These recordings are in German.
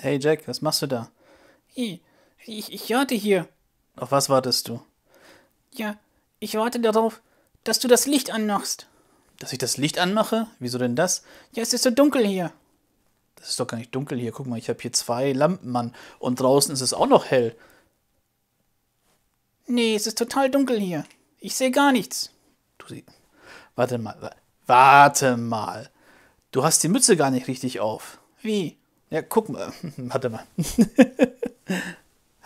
Hey Jack, was machst du da? Ich, ich, warte hier. Auf was wartest du? Ja, ich warte darauf, dass du das Licht anmachst. Dass ich das Licht anmache? Wieso denn das? Ja, es ist so dunkel hier. Das ist doch gar nicht dunkel hier. Guck mal, ich habe hier zwei Lampen Mann. Und draußen ist es auch noch hell. Nee, es ist total dunkel hier. Ich sehe gar nichts. Du siehst. Warte mal. Warte mal. Du hast die Mütze gar nicht richtig auf. Wie? Ja, guck mal. Warte mal.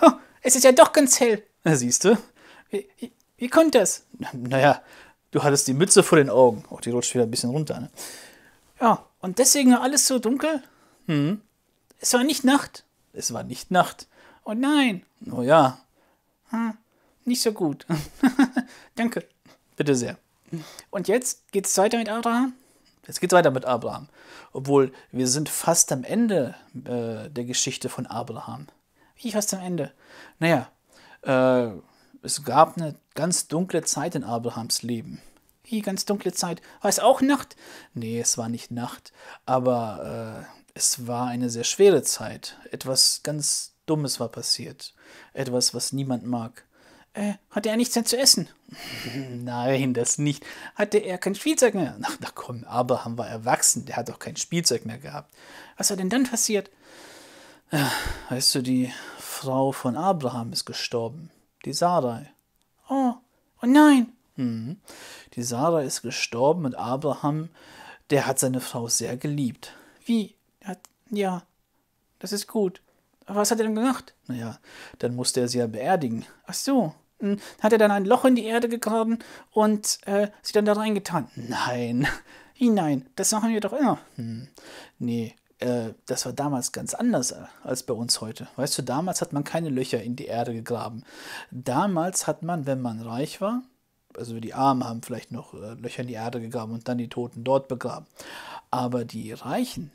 oh, es ist ja doch ganz hell. Na, siehst du? Wie, wie, wie kommt das? Naja, du hattest die Mütze vor den Augen. Auch oh, die rutscht wieder ein bisschen runter. Ne? Ja, und deswegen war alles so dunkel? Hm. Es war nicht Nacht. Es war nicht Nacht. Oh nein. Oh ja. Hm, nicht so gut. Danke. Bitte sehr. Und jetzt geht's weiter mit Abraham? Jetzt geht es weiter mit Abraham. Obwohl wir sind fast am Ende äh, der Geschichte von Abraham. Wie fast am Ende? Naja, äh, es gab eine ganz dunkle Zeit in Abrahams Leben. Wie ganz dunkle Zeit? War es auch Nacht? Nee, es war nicht Nacht, aber äh, es war eine sehr schwere Zeit. Etwas ganz Dummes war passiert. Etwas, was niemand mag. Äh, hatte er nichts mehr zu essen? Nein, das nicht. Hatte er kein Spielzeug mehr? Ach, na komm, Abraham war erwachsen, der hat doch kein Spielzeug mehr gehabt. Was war denn dann passiert? Äh, weißt du, die Frau von Abraham ist gestorben. Die Sarai. Oh, oh nein! Mhm. Die Sarai ist gestorben und Abraham, der hat seine Frau sehr geliebt. Wie? ja, das ist gut. Aber was hat er denn gemacht? Naja, dann musste er sie ja beerdigen. Ach so, unten, hat er dann ein Loch in die Erde gegraben und äh, sie dann da reingetan. Nein, nein, das machen wir doch immer. Hm. Nee, äh, das war damals ganz anders äh, als bei uns heute. Weißt du, damals hat man keine Löcher in die Erde gegraben. Damals hat man, wenn man reich war, also die Armen haben vielleicht noch äh, Löcher in die Erde gegraben und dann die Toten dort begraben. Aber die Reichen,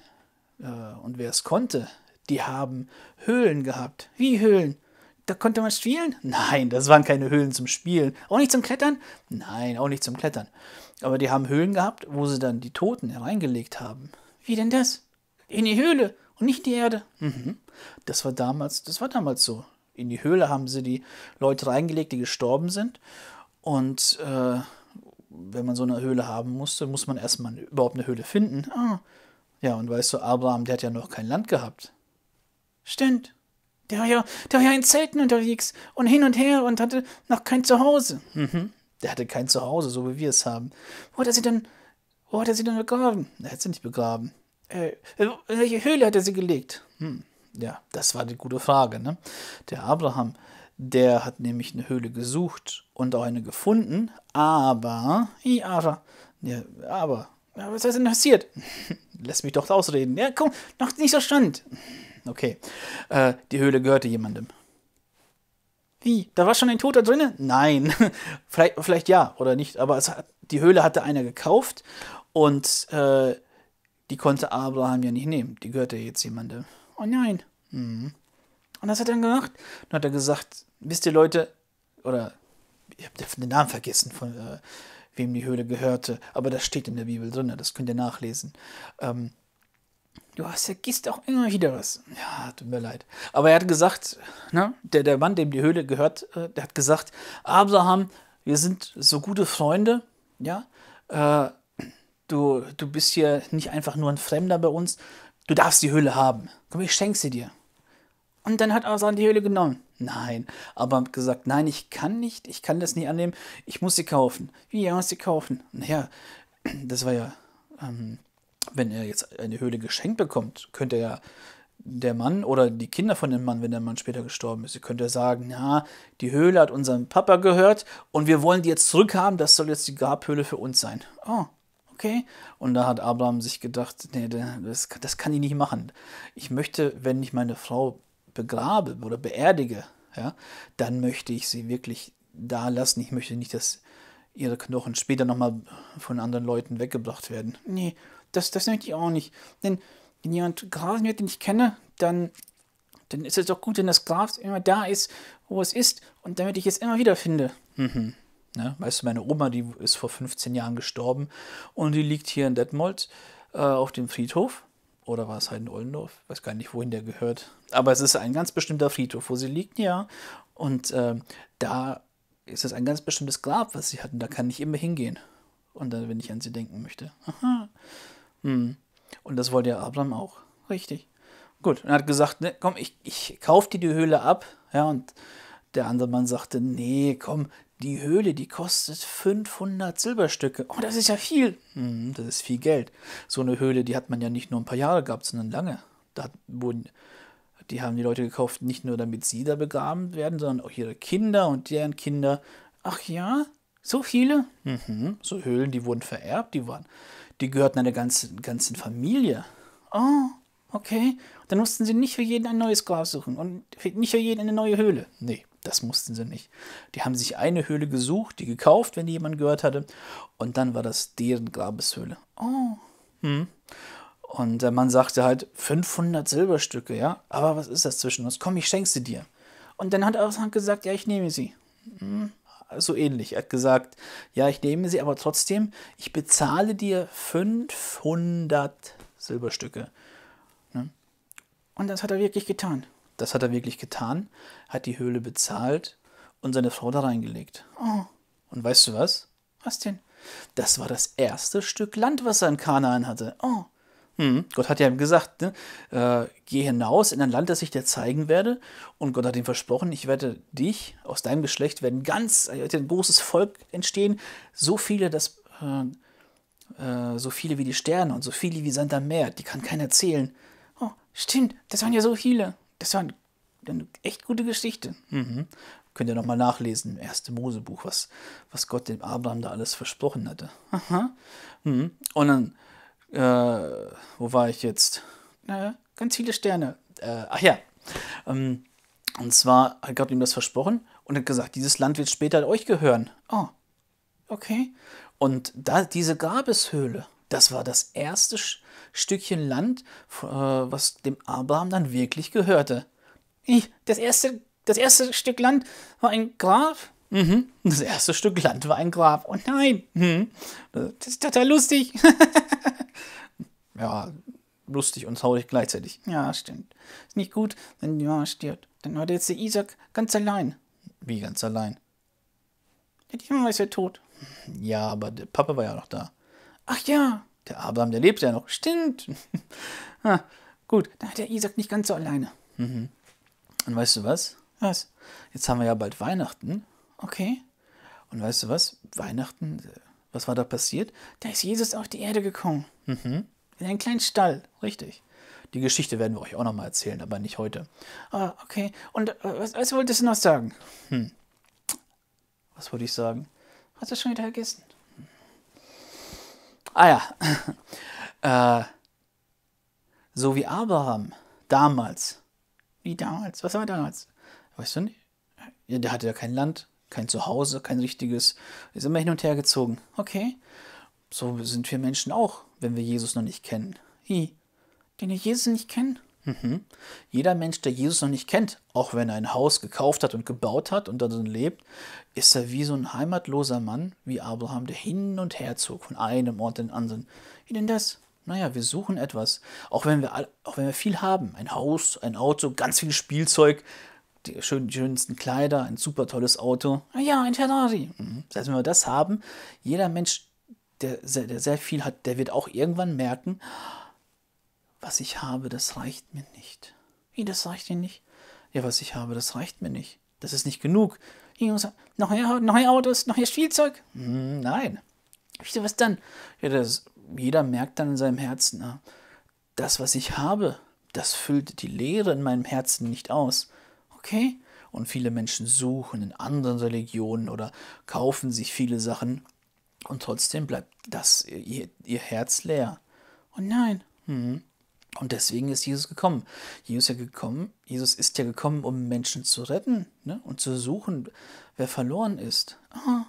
äh, und wer es konnte, die haben Höhlen gehabt. Wie Höhlen? da konnte man spielen? Nein, das waren keine Höhlen zum Spielen. Auch nicht zum Klettern? Nein, auch nicht zum Klettern. Aber die haben Höhlen gehabt, wo sie dann die Toten hereingelegt haben. Wie denn das? In die Höhle und nicht in die Erde. Mhm. Das war damals, das war damals so. In die Höhle haben sie die Leute reingelegt, die gestorben sind. Und äh, wenn man so eine Höhle haben musste, muss man erstmal überhaupt eine Höhle finden. Ah. Ja, und weißt du, Abraham, der hat ja noch kein Land gehabt. Stimmt. Der war ja, der war ja in Zelten unterwegs und hin und her und hatte noch kein Zuhause. Mhm. Der hatte kein Zuhause, so wie wir es haben. Wo hat er sie denn, wo hat er sie denn begraben? Er hat sie nicht begraben. Äh, welche Höhle hat er sie gelegt? Hm. Ja, das war die gute Frage, ne? Der Abraham, der hat nämlich eine Höhle gesucht und auch eine gefunden, aber, ja, aber, was ist denn passiert? Lass mich doch ausreden. Ja, komm, noch nicht so stand. Okay. Äh, die Höhle gehörte jemandem. Wie? Da war schon ein Toter drinnen? Nein. vielleicht, vielleicht ja oder nicht, aber hat, die Höhle hatte einer gekauft und äh, die konnte Abraham ja nicht nehmen. Die gehörte jetzt jemandem. Oh nein. Mhm. Und was hat er dann gemacht? Dann hat er gesagt, wisst ihr Leute, oder ich habe den Namen vergessen, von äh, wem die Höhle gehörte, aber das steht in der Bibel drin, das könnt ihr nachlesen. Ähm, du hast vergisst auch immer wieder was. Ja, tut mir leid. Aber er hat gesagt, ne, der, der Mann, dem die Höhle gehört, äh, der hat gesagt, Abraham, wir sind so gute Freunde, ja, äh, du, du bist hier nicht einfach nur ein Fremder bei uns, du darfst die Höhle haben. Komm, ich schenke sie dir. Und dann hat Abraham die Höhle genommen. Nein, aber gesagt, nein, ich kann nicht, ich kann das nicht annehmen, ich muss sie kaufen. Wie, ja, muss sie kaufen? Naja, das war ja ähm, wenn er jetzt eine Höhle geschenkt bekommt, könnte er der Mann oder die Kinder von dem Mann, wenn der Mann später gestorben ist, ihr könnt ja sagen, na, die Höhle hat unserem Papa gehört und wir wollen die jetzt zurückhaben, das soll jetzt die Grabhöhle für uns sein. Oh, okay. Und da hat Abraham sich gedacht, nee, das, das kann ich nicht machen. Ich möchte, wenn ich meine Frau begrabe oder beerdige, ja, dann möchte ich sie wirklich da lassen. Ich möchte nicht, dass ihre Knochen später nochmal von anderen Leuten weggebracht werden. Nee, das, das möchte ich auch nicht. Denn wenn jemand grasen wird, den ich kenne, dann, dann ist es doch gut, wenn das Gras immer da ist, wo es ist und damit ich es immer wieder finde. Mhm. Ne? Weißt du, meine Oma, die ist vor 15 Jahren gestorben und die liegt hier in Detmold äh, auf dem Friedhof. Oder war es halt in Ollendorf? Ich weiß gar nicht, wohin der gehört. Aber es ist ein ganz bestimmter Friedhof, wo sie liegt, ja. Und äh, da ist es ein ganz bestimmtes Grab, was sie hat. Und Da kann ich immer hingehen. Und dann, wenn ich an sie denken möchte. Aha. Mhm. Und das wollte ja Abraham auch. Richtig. Gut. Und er hat gesagt, ne, komm, ich, ich kauf dir die Höhle ab. Ja, und der andere Mann sagte, nee, komm, die Höhle, die kostet 500 Silberstücke. Oh, das ist ja viel. Hm, das ist viel Geld. So eine Höhle, die hat man ja nicht nur ein paar Jahre gehabt, sondern lange. Da wurden, die haben die Leute gekauft, nicht nur damit sie da begraben werden, sondern auch ihre Kinder und deren Kinder. Ach ja, so viele? Mhm. So Höhlen, die wurden vererbt, die waren, die gehörten einer ganzen, ganzen Familie. Oh, okay. Dann mussten sie nicht für jeden ein neues Grab suchen und nicht für jeden eine neue Höhle. Nee, das mussten sie nicht. Die haben sich eine Höhle gesucht, die gekauft, wenn die jemand gehört hatte. Und dann war das deren Grabeshöhle. Oh, hm. Und der äh, Mann sagte halt 500 Silberstücke, ja. Aber was ist das zwischen uns? Komm, ich schenke sie dir. Und dann hat er auch gesagt, ja, ich nehme sie. Hm, so ähnlich. Er hat gesagt, ja, ich nehme sie, aber trotzdem, ich bezahle dir 500 Silberstücke. Ne? Und das hat er wirklich getan. Das hat er wirklich getan, hat die Höhle bezahlt und seine Frau da reingelegt. Oh. Und weißt du was? Was denn? Das war das erste Stück Land, was er in Kanaan hatte. Oh. Hm. Gott hat ja gesagt, ne? äh, geh hinaus in ein Land, das ich dir zeigen werde. Und Gott hat ihm versprochen, ich werde dich, aus deinem Geschlecht werden ganz, äh, ein großes Volk entstehen, so viele, dass, äh, äh, so viele wie die Sterne und so viele wie Sand am Meer, die kann keiner zählen. Oh, stimmt, das waren ja so viele. Das waren eine echt gute Geschichte. Mhm. Könnt ihr nochmal nachlesen, im 1. Mosebuch, was, was Gott dem Abraham da alles versprochen hatte. Aha. Mhm. Und dann äh, wo war ich jetzt? Äh, ganz viele Sterne. Äh, ach ja. Ähm, und zwar hat Gott ihm das versprochen und hat gesagt, dieses Land wird später euch gehören. Oh, okay. Und da, diese Grabeshöhle, das war das erste Stückchen Land, äh, was dem Abraham dann wirklich gehörte. Das erste, das erste Stück Land war ein Grab. Mhm. Das erste Stück Land war ein Grab. Oh nein. Mhm. Das ist total lustig. Ja, lustig und traurig gleichzeitig. Ja, stimmt. Ist nicht gut, wenn die Mama stirbt. Dann war jetzt der Isaac ganz allein. Wie ganz allein? Der Timon ist ja tot. Ja, aber der Papa war ja noch da. Ach ja. Der Abraham, der lebt ja noch. Stimmt. ah, gut, dann hat der Isaac nicht ganz so alleine. Mhm. Und weißt du was? Was? Jetzt haben wir ja bald Weihnachten. Okay. Und weißt du was? Weihnachten, äh, was war da passiert? Da ist Jesus auf die Erde gekommen. Mhm. In einen kleinen Stall, richtig. Die Geschichte werden wir euch auch nochmal erzählen, aber nicht heute. Ah, okay. Und äh, was, was, wolltest du noch sagen? Hm. Was wollte ich sagen? Hast du schon wieder vergessen? Hm. Ah ja. äh, so wie Abraham damals. Wie damals? Was war damals? Weißt du nicht? Ja, der hatte ja kein Land, kein Zuhause, kein richtiges. Ist immer hin und her gezogen. Okay. So sind wir Menschen auch, wenn wir Jesus noch nicht kennen. Wie? Den wir Jesus nicht kennen? Mhm. Jeder Mensch, der Jesus noch nicht kennt, auch wenn er ein Haus gekauft hat und gebaut hat und darin lebt, ist er wie so ein heimatloser Mann, wie Abraham, der hin und her zog von einem Ort in den anderen. Wie denn das? Naja, wir suchen etwas. Auch wenn wir, auch wenn wir viel haben, ein Haus, ein Auto, ganz viel Spielzeug, die schön, schönsten Kleider, ein super tolles Auto. Ah ja, ein Ferrari. Mhm. Das heißt, wenn wir das haben, jeder Mensch der sehr, der sehr viel hat, der wird auch irgendwann merken, was ich habe, das reicht mir nicht. Wie, das reicht dir nicht? Ja, was ich habe, das reicht mir nicht. Das ist nicht genug. Ich muss, noch mehr, noch mehr Autos, noch mehr Spielzeug? Hm, nein. Wieso, was dann? Ja, das, jeder merkt dann in seinem Herzen, na, ah, das, was ich habe, das füllt die Leere in meinem Herzen nicht aus. Okay? Und viele Menschen suchen in anderen Religionen oder kaufen sich viele Sachen, und trotzdem bleibt das ihr, ihr Herz leer. Oh nein. Hm. Und deswegen ist Jesus gekommen. Jesus, ja gekommen. Jesus ist ja gekommen, um Menschen zu retten ne? und zu suchen, wer verloren ist. Ah,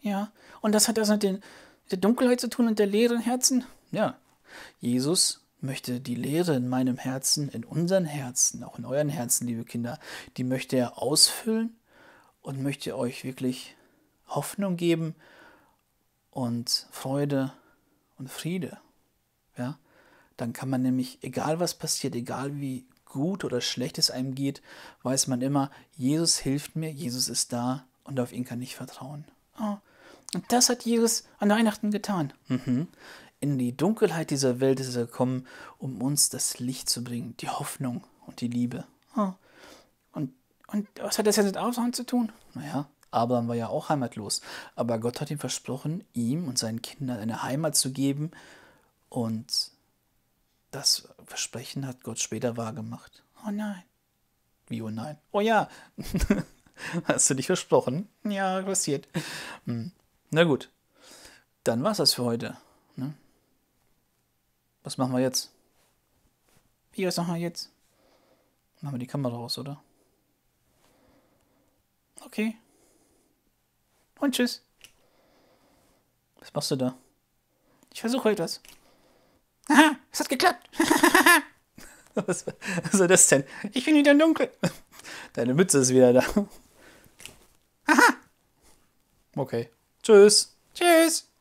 ja. Und das hat das mit, den, mit der Dunkelheit zu tun und der leeren Herzen? Ja. Jesus möchte die Leere in meinem Herzen, in unseren Herzen, auch in euren Herzen, liebe Kinder, die möchte er ausfüllen und möchte euch wirklich Hoffnung geben, und Freude und Friede. Ja? Dann kann man nämlich, egal was passiert, egal wie gut oder schlecht es einem geht, weiß man immer, Jesus hilft mir, Jesus ist da und auf ihn kann ich vertrauen. Oh, und das hat Jesus an Weihnachten getan. Mhm. In die Dunkelheit dieser Welt ist er gekommen, um uns das Licht zu bringen, die Hoffnung und die Liebe. Oh. Und, und was hat das jetzt mit Aushorn zu tun? Naja, Abraham war ja auch heimatlos. Aber Gott hat ihm versprochen, ihm und seinen Kindern eine Heimat zu geben. Und das Versprechen hat Gott später wahrgemacht. Oh nein. Wie oh nein? Oh ja. Hast du dich versprochen? Ja, passiert. Hm. Na gut. Dann war's das für heute. Ne? Was machen wir jetzt? Wie, was machen wir jetzt? Machen wir die Kamera raus, oder? Okay und tschüss. Was machst du da? Ich versuche etwas. Aha, es hat geklappt. was, was soll das denn? Ich bin wieder im Dunkeln. Deine Mütze ist wieder da. Aha. Okay. Tschüss. Tschüss.